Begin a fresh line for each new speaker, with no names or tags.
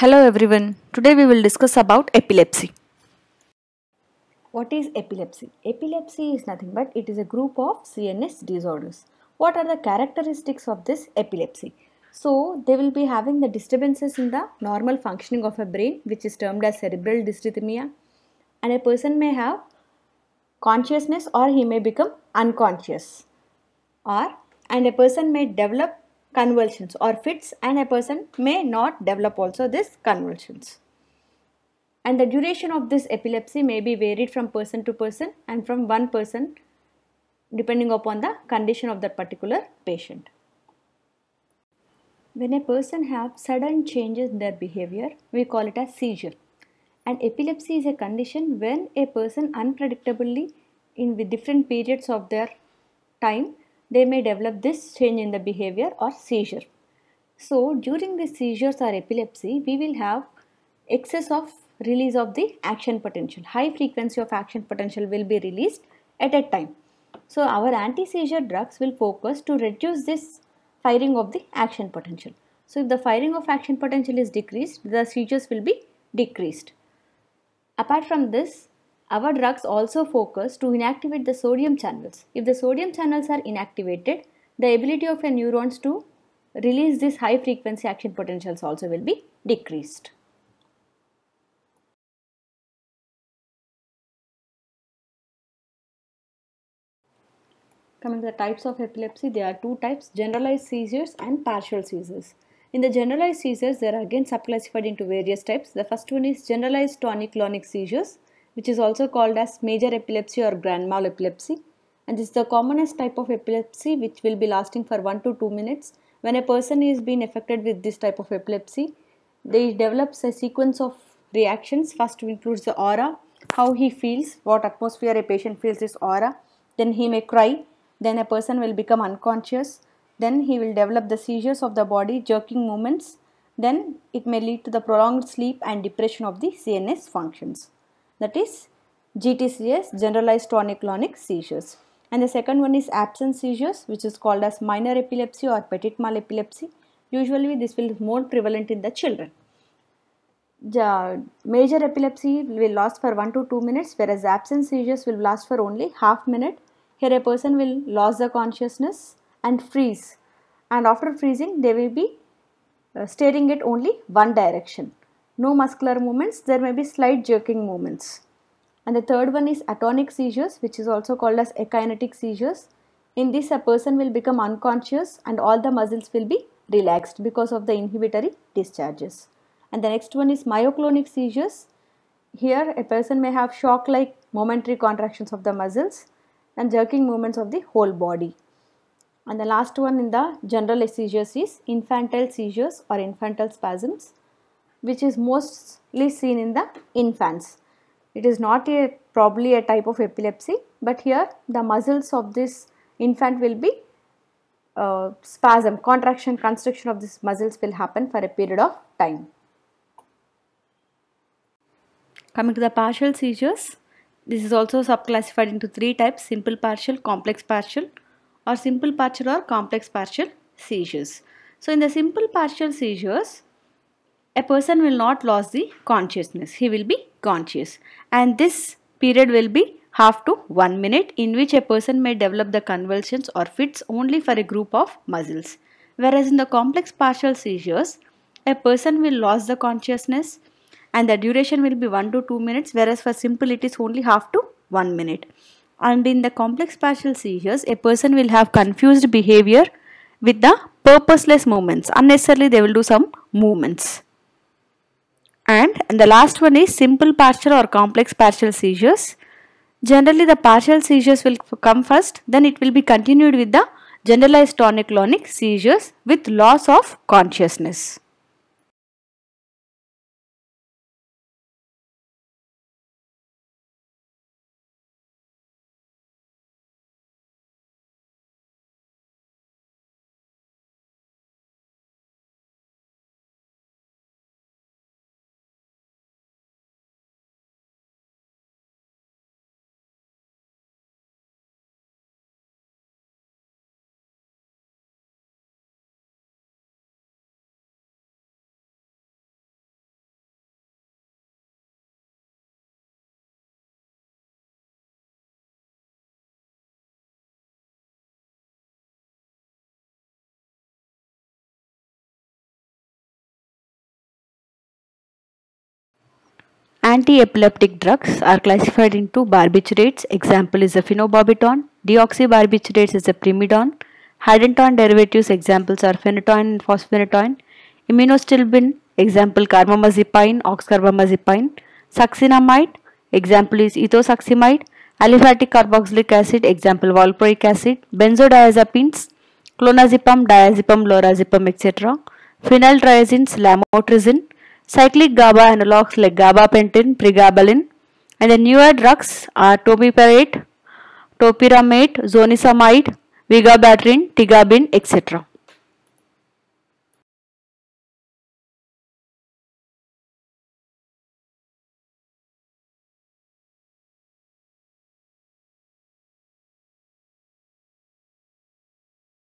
Hello everyone. Today we will discuss about epilepsy. What is epilepsy? Epilepsy is nothing but it is a group of CNS disorders. What are the characteristics of this epilepsy? So they will be having the disturbances in the normal functioning of a brain which is termed as cerebral dysrhythmia and a person may have consciousness or he may become unconscious or and a person may develop convulsions or fits and a person may not develop also this convulsions. And the duration of this epilepsy may be varied from person to person and from one person depending upon the condition of that particular patient. When a person have sudden changes in their behavior, we call it a seizure. And epilepsy is a condition when a person unpredictably in different periods of their time they may develop this change in the behavior or seizure. So during the seizures or epilepsy, we will have excess of release of the action potential. High frequency of action potential will be released at a time. So our anti-seizure drugs will focus to reduce this firing of the action potential. So if the firing of action potential is decreased, the seizures will be decreased. Apart from this, our drugs also focus to inactivate the sodium channels. If the sodium channels are inactivated, the ability of your neurons to release this high frequency action potentials also will be decreased. Coming to the types of epilepsy, there are two types, generalized seizures and partial seizures. In the generalized seizures, they are again subclassified into various types. The first one is generalized tonic-clonic seizures which is also called as major epilepsy or grand mal epilepsy and this is the commonest type of epilepsy which will be lasting for 1 to 2 minutes. When a person is being affected with this type of epilepsy, they develops a sequence of reactions. First includes the aura, how he feels, what atmosphere a patient feels is aura. Then he may cry, then a person will become unconscious, then he will develop the seizures of the body, jerking movements, then it may lead to the prolonged sleep and depression of the CNS functions that is GTCS, generalized tonic-clonic seizures. And the second one is absent seizures which is called as minor epilepsy or petit mal epilepsy. Usually this will be more prevalent in the children. The major epilepsy will last for 1 to 2 minutes whereas absent seizures will last for only half minute. Here a person will lose the consciousness and freeze and after freezing they will be uh, staring at only one direction no muscular movements, there may be slight jerking movements. And the third one is atonic seizures, which is also called as akinetic seizures. In this, a person will become unconscious and all the muscles will be relaxed because of the inhibitory discharges. And the next one is myoclonic seizures. Here, a person may have shock-like momentary contractions of the muscles and jerking movements of the whole body. And the last one in the general seizures is infantile seizures or infantile spasms which is mostly seen in the infants. It is not a probably a type of epilepsy but here the muscles of this infant will be uh, spasm, contraction, constriction of these muscles will happen for a period of time. Coming to the partial seizures, this is also subclassified into three types simple partial, complex partial or simple partial or complex partial seizures. So in the simple partial seizures, a person will not lose the consciousness. He will be conscious. And this period will be half to 1 minute in which a person may develop the convulsions or fits only for a group of muscles. Whereas in the complex partial seizures, a person will lose the consciousness and the duration will be 1 to 2 minutes whereas for simple it is only half to 1 minute. And in the complex partial seizures, a person will have confused behavior with the purposeless movements. Unnecessarily they will do some movements. And, the last one is simple partial or complex partial seizures. Generally, the partial seizures will come first, then it will be continued with the generalized tonic-clonic seizures with loss of consciousness. Anti-epileptic drugs are classified into barbiturates. Example is a phenobarbital. Deoxybarbiturates is a primidone. Hydantoin derivatives examples are phenytoin and phosphonatoin. Immunostilbin example carbamazepine, oxcarbamazepine. Succinamide example is ethosuccinamide. Aliphatic carboxylic acid example valproic acid. Benzodiazepines clonazepam, diazepam, lorazepam etc. Phenyltriazines, lamotrigine Cyclic GABA analogs like gabapentin, pregabalin, and the newer drugs are topiramate, topiramate, zonisamide, vigabatrin, tigabin, etc.